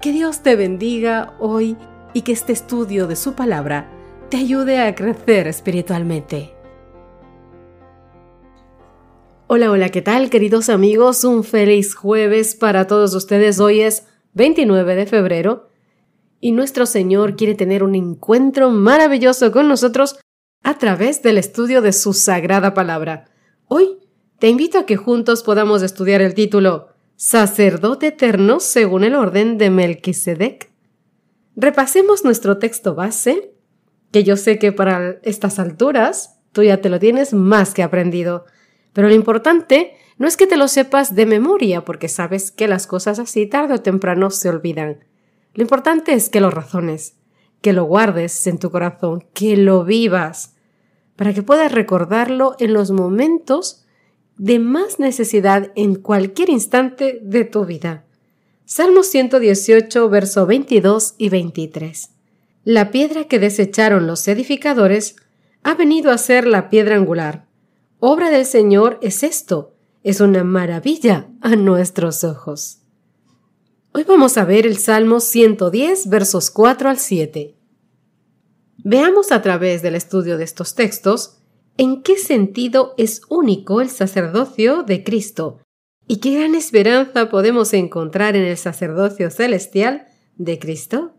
Que Dios te bendiga hoy y que este estudio de su palabra te ayude a crecer espiritualmente. Hola, hola, ¿qué tal queridos amigos? Un feliz jueves para todos ustedes. Hoy es 29 de febrero y nuestro Señor quiere tener un encuentro maravilloso con nosotros a través del estudio de su sagrada palabra. Hoy te invito a que juntos podamos estudiar el título sacerdote eterno según el orden de Melquisedec. Repasemos nuestro texto base, que yo sé que para estas alturas tú ya te lo tienes más que aprendido, pero lo importante no es que te lo sepas de memoria, porque sabes que las cosas así tarde o temprano se olvidan. Lo importante es que lo razones, que lo guardes en tu corazón, que lo vivas, para que puedas recordarlo en los momentos de más necesidad en cualquier instante de tu vida. Salmo 118, verso 22 y 23. La piedra que desecharon los edificadores ha venido a ser la piedra angular. Obra del Señor es esto, es una maravilla a nuestros ojos. Hoy vamos a ver el Salmo 110, versos 4 al 7. Veamos a través del estudio de estos textos en qué sentido es único el sacerdocio de Cristo y qué gran esperanza podemos encontrar en el sacerdocio celestial de Cristo.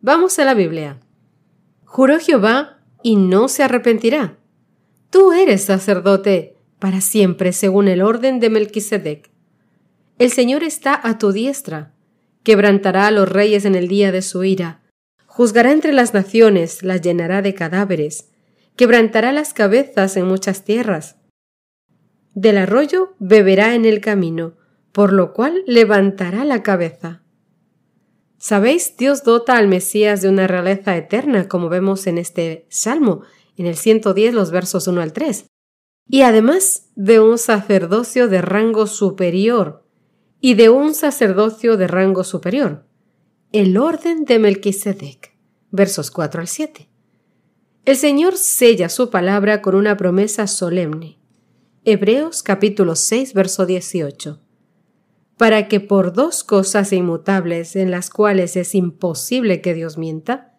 Vamos a la Biblia. Juró Jehová y no se arrepentirá. Tú eres sacerdote para siempre según el orden de Melquisedec. El Señor está a tu diestra, quebrantará a los reyes en el día de su ira, juzgará entre las naciones, las llenará de cadáveres, quebrantará las cabezas en muchas tierras. Del arroyo beberá en el camino, por lo cual levantará la cabeza. Sabéis, Dios dota al Mesías de una realeza eterna, como vemos en este Salmo, en el 110 los versos 1 al 3, y además de un sacerdocio de rango superior, y de un sacerdocio de rango superior. El orden de Melquisedec, versos 4 al 7. El Señor sella su palabra con una promesa solemne. Hebreos capítulo 6, verso 18. Para que por dos cosas inmutables en las cuales es imposible que Dios mienta,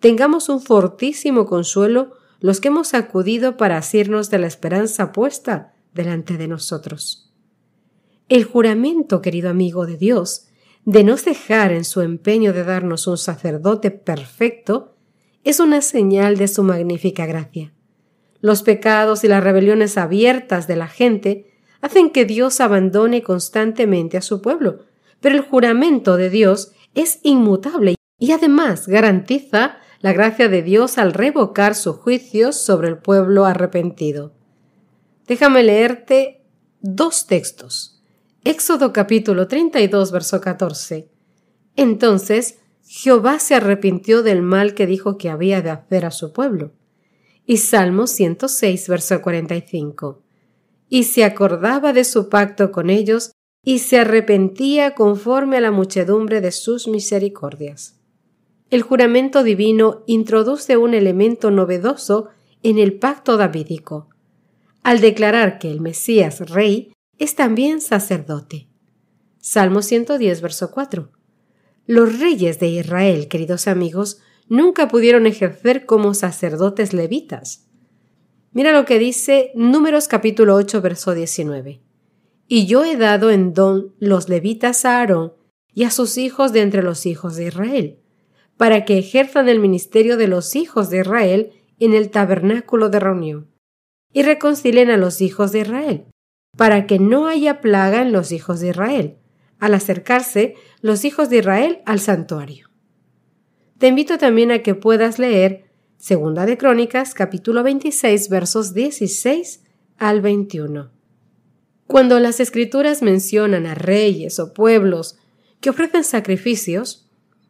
tengamos un fortísimo consuelo los que hemos acudido para asirnos de la esperanza puesta delante de nosotros. El juramento, querido amigo de Dios, de no cejar en su empeño de darnos un sacerdote perfecto, es una señal de su magnífica gracia. Los pecados y las rebeliones abiertas de la gente hacen que Dios abandone constantemente a su pueblo, pero el juramento de Dios es inmutable y además garantiza la gracia de Dios al revocar sus juicios sobre el pueblo arrepentido. Déjame leerte dos textos. Éxodo capítulo 32, verso 14. Entonces Jehová se arrepintió del mal que dijo que había de hacer a su pueblo. Y Salmo 106, verso 45. Y se acordaba de su pacto con ellos y se arrepentía conforme a la muchedumbre de sus misericordias. El juramento divino introduce un elemento novedoso en el pacto davídico, al declarar que el Mesías Rey es también sacerdote. Salmo 110, verso 4 los reyes de Israel, queridos amigos, nunca pudieron ejercer como sacerdotes levitas. Mira lo que dice Números capítulo 8, verso 19. Y yo he dado en don los levitas a Aarón y a sus hijos de entre los hijos de Israel, para que ejerzan el ministerio de los hijos de Israel en el tabernáculo de reunión, y reconcilien a los hijos de Israel, para que no haya plaga en los hijos de Israel, al acercarse los hijos de Israel al santuario. Te invito también a que puedas leer Segunda de Crónicas capítulo 26 versos 16 al 21. Cuando las escrituras mencionan a reyes o pueblos que ofrecen sacrificios,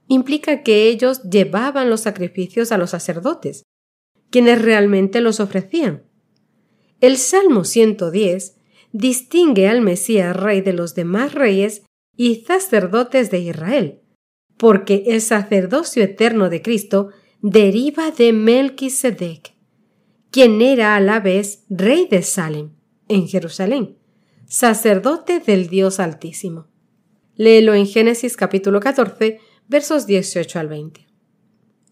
implica que ellos llevaban los sacrificios a los sacerdotes, quienes realmente los ofrecían. El Salmo 110 distingue al Mesías rey de los demás reyes y sacerdotes de Israel, porque el sacerdocio eterno de Cristo deriva de Melquisedec, quien era a la vez rey de Salem, en Jerusalén, sacerdote del Dios Altísimo. Léelo en Génesis capítulo 14, versos 18 al 20.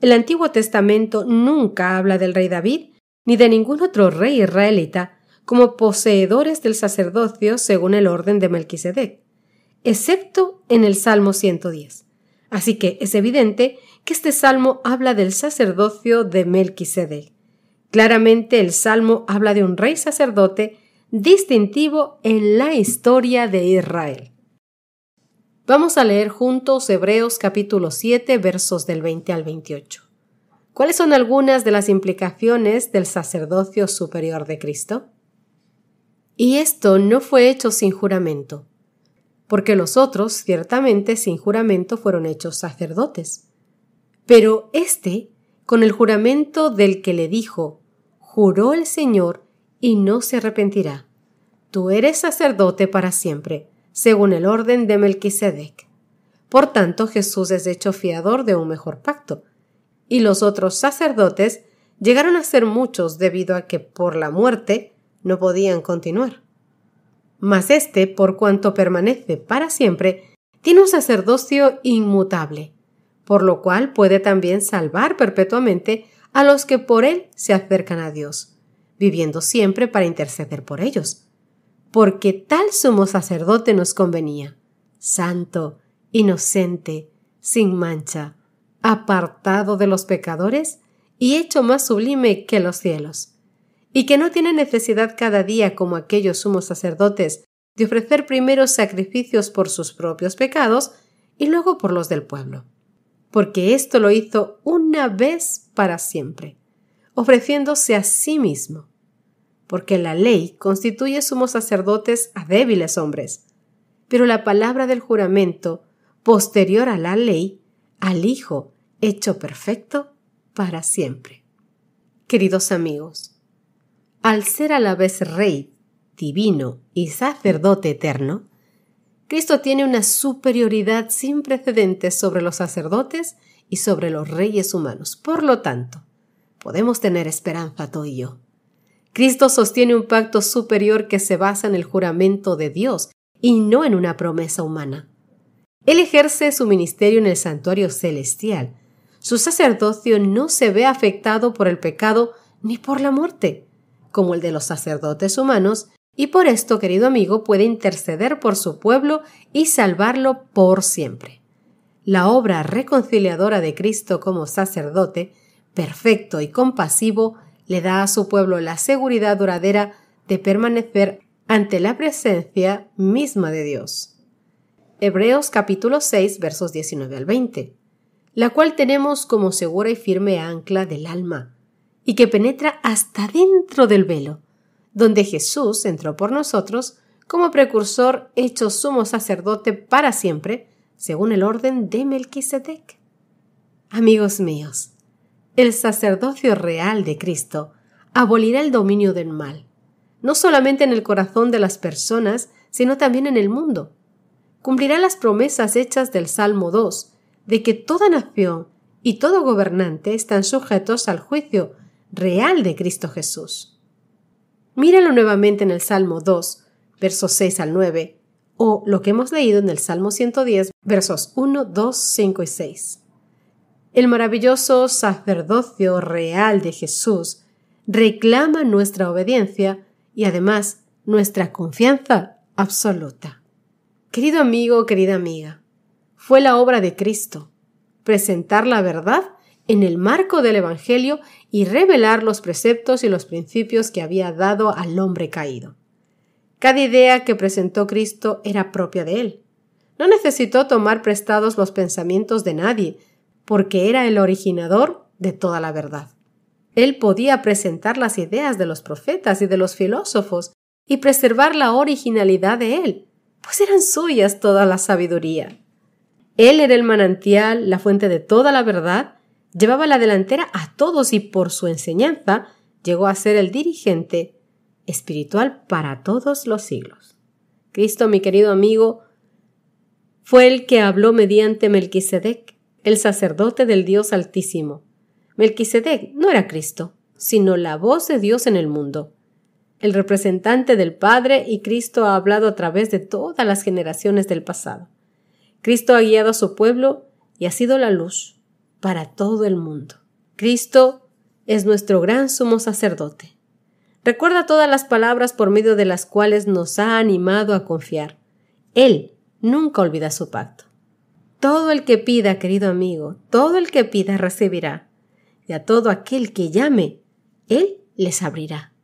El Antiguo Testamento nunca habla del rey David ni de ningún otro rey israelita como poseedores del sacerdocio según el orden de Melquisedec excepto en el Salmo 110. Así que es evidente que este salmo habla del sacerdocio de Melquisedec. Claramente el salmo habla de un rey sacerdote distintivo en la historia de Israel. Vamos a leer juntos Hebreos capítulo 7 versos del 20 al 28. ¿Cuáles son algunas de las implicaciones del sacerdocio superior de Cristo? Y esto no fue hecho sin juramento porque los otros ciertamente sin juramento fueron hechos sacerdotes. Pero éste, con el juramento del que le dijo, juró el Señor y no se arrepentirá. Tú eres sacerdote para siempre, según el orden de Melquisedec. Por tanto, Jesús es hecho fiador de un mejor pacto. Y los otros sacerdotes llegaron a ser muchos debido a que por la muerte no podían continuar mas éste, por cuanto permanece para siempre, tiene un sacerdocio inmutable, por lo cual puede también salvar perpetuamente a los que por él se acercan a Dios, viviendo siempre para interceder por ellos, porque tal sumo sacerdote nos convenía, santo, inocente, sin mancha, apartado de los pecadores y hecho más sublime que los cielos y que no tiene necesidad cada día, como aquellos sumos sacerdotes, de ofrecer primero sacrificios por sus propios pecados y luego por los del pueblo. Porque esto lo hizo una vez para siempre, ofreciéndose a sí mismo. Porque la ley constituye sumos sacerdotes a débiles hombres, pero la palabra del juramento, posterior a la ley, al Hijo, hecho perfecto para siempre. Queridos amigos, al ser a la vez rey, divino y sacerdote eterno, Cristo tiene una superioridad sin precedentes sobre los sacerdotes y sobre los reyes humanos. Por lo tanto, podemos tener esperanza tú y yo. Cristo sostiene un pacto superior que se basa en el juramento de Dios y no en una promesa humana. Él ejerce su ministerio en el santuario celestial. Su sacerdocio no se ve afectado por el pecado ni por la muerte como el de los sacerdotes humanos, y por esto, querido amigo, puede interceder por su pueblo y salvarlo por siempre. La obra reconciliadora de Cristo como sacerdote, perfecto y compasivo, le da a su pueblo la seguridad duradera de permanecer ante la presencia misma de Dios. Hebreos capítulo 6 versos 19 al 20, la cual tenemos como segura y firme ancla del alma, y que penetra hasta dentro del velo, donde Jesús entró por nosotros como precursor hecho sumo sacerdote para siempre, según el orden de Melquisedec. Amigos míos, el sacerdocio real de Cristo abolirá el dominio del mal, no solamente en el corazón de las personas, sino también en el mundo. Cumplirá las promesas hechas del Salmo 2, de que toda nación y todo gobernante están sujetos al juicio real de Cristo Jesús. Míralo nuevamente en el Salmo 2, versos 6 al 9, o lo que hemos leído en el Salmo 110, versos 1, 2, 5 y 6. El maravilloso sacerdocio real de Jesús reclama nuestra obediencia y además nuestra confianza absoluta. Querido amigo, querida amiga, fue la obra de Cristo, presentar la verdad en el marco del Evangelio y revelar los preceptos y los principios que había dado al hombre caído. Cada idea que presentó Cristo era propia de él. No necesitó tomar prestados los pensamientos de nadie, porque era el originador de toda la verdad. Él podía presentar las ideas de los profetas y de los filósofos y preservar la originalidad de él, pues eran suyas toda la sabiduría. Él era el manantial, la fuente de toda la verdad, Llevaba la delantera a todos y por su enseñanza llegó a ser el dirigente espiritual para todos los siglos. Cristo, mi querido amigo, fue el que habló mediante Melquisedec, el sacerdote del Dios Altísimo. Melquisedec no era Cristo, sino la voz de Dios en el mundo. El representante del Padre y Cristo ha hablado a través de todas las generaciones del pasado. Cristo ha guiado a su pueblo y ha sido la luz, para todo el mundo. Cristo es nuestro gran sumo sacerdote. Recuerda todas las palabras por medio de las cuales nos ha animado a confiar. Él nunca olvida su pacto. Todo el que pida, querido amigo, todo el que pida recibirá. Y a todo aquel que llame, Él les abrirá.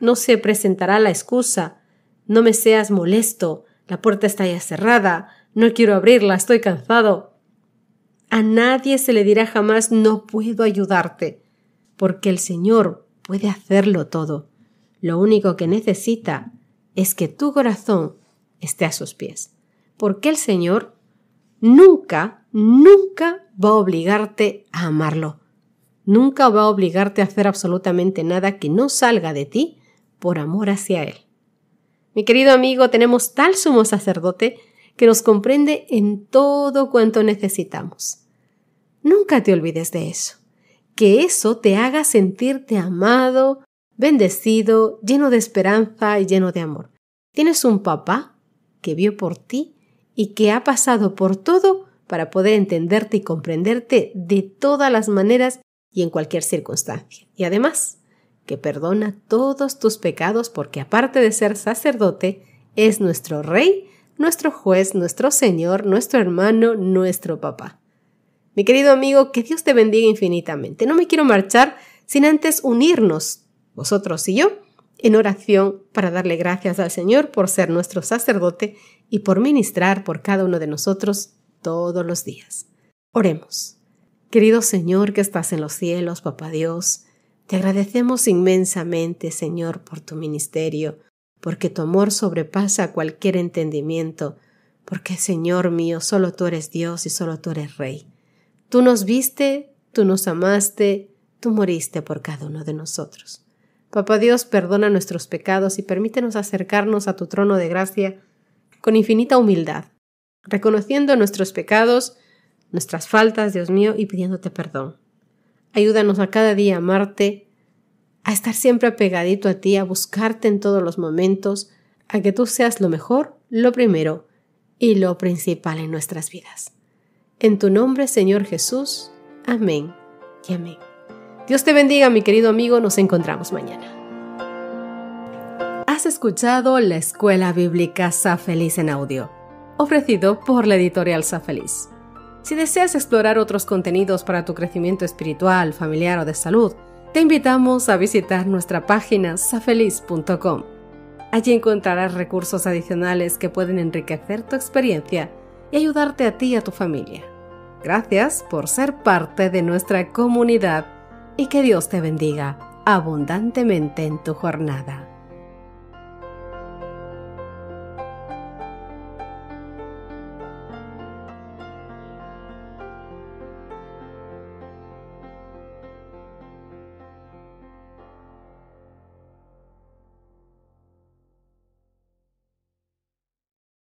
No se presentará la excusa, no me seas molesto, la puerta está ya cerrada, no quiero abrirla, estoy cansado. A nadie se le dirá jamás no puedo ayudarte, porque el Señor puede hacerlo todo. Lo único que necesita es que tu corazón esté a sus pies, porque el Señor nunca, nunca va a obligarte a amarlo. Nunca va a obligarte a hacer absolutamente nada que no salga de ti por amor hacia Él. Mi querido amigo, tenemos tal sumo sacerdote que nos comprende en todo cuanto necesitamos. Nunca te olvides de eso. Que eso te haga sentirte amado, bendecido, lleno de esperanza y lleno de amor. Tienes un papá que vio por ti y que ha pasado por todo para poder entenderte y comprenderte de todas las maneras y en cualquier circunstancia. Y además, que perdona todos tus pecados porque aparte de ser sacerdote, es nuestro Rey nuestro juez, nuestro Señor, nuestro hermano, nuestro papá. Mi querido amigo, que Dios te bendiga infinitamente. No me quiero marchar sin antes unirnos, vosotros y yo, en oración para darle gracias al Señor por ser nuestro sacerdote y por ministrar por cada uno de nosotros todos los días. Oremos. Querido Señor que estás en los cielos, Papá Dios, te agradecemos inmensamente, Señor, por tu ministerio, porque tu amor sobrepasa cualquier entendimiento, porque Señor mío, solo tú eres Dios y solo tú eres Rey. Tú nos viste, tú nos amaste, tú moriste por cada uno de nosotros. Papá Dios, perdona nuestros pecados y permítenos acercarnos a tu trono de gracia con infinita humildad, reconociendo nuestros pecados, nuestras faltas, Dios mío, y pidiéndote perdón. Ayúdanos a cada día a amarte, a estar siempre apegadito a ti, a buscarte en todos los momentos, a que tú seas lo mejor, lo primero y lo principal en nuestras vidas. En tu nombre, Señor Jesús. Amén y amén. Dios te bendiga, mi querido amigo. Nos encontramos mañana. Has escuchado la Escuela Bíblica Sa Feliz en audio, ofrecido por la editorial Sa Feliz. Si deseas explorar otros contenidos para tu crecimiento espiritual, familiar o de salud, te invitamos a visitar nuestra página safeliz.com. Allí encontrarás recursos adicionales que pueden enriquecer tu experiencia y ayudarte a ti y a tu familia. Gracias por ser parte de nuestra comunidad y que Dios te bendiga abundantemente en tu jornada.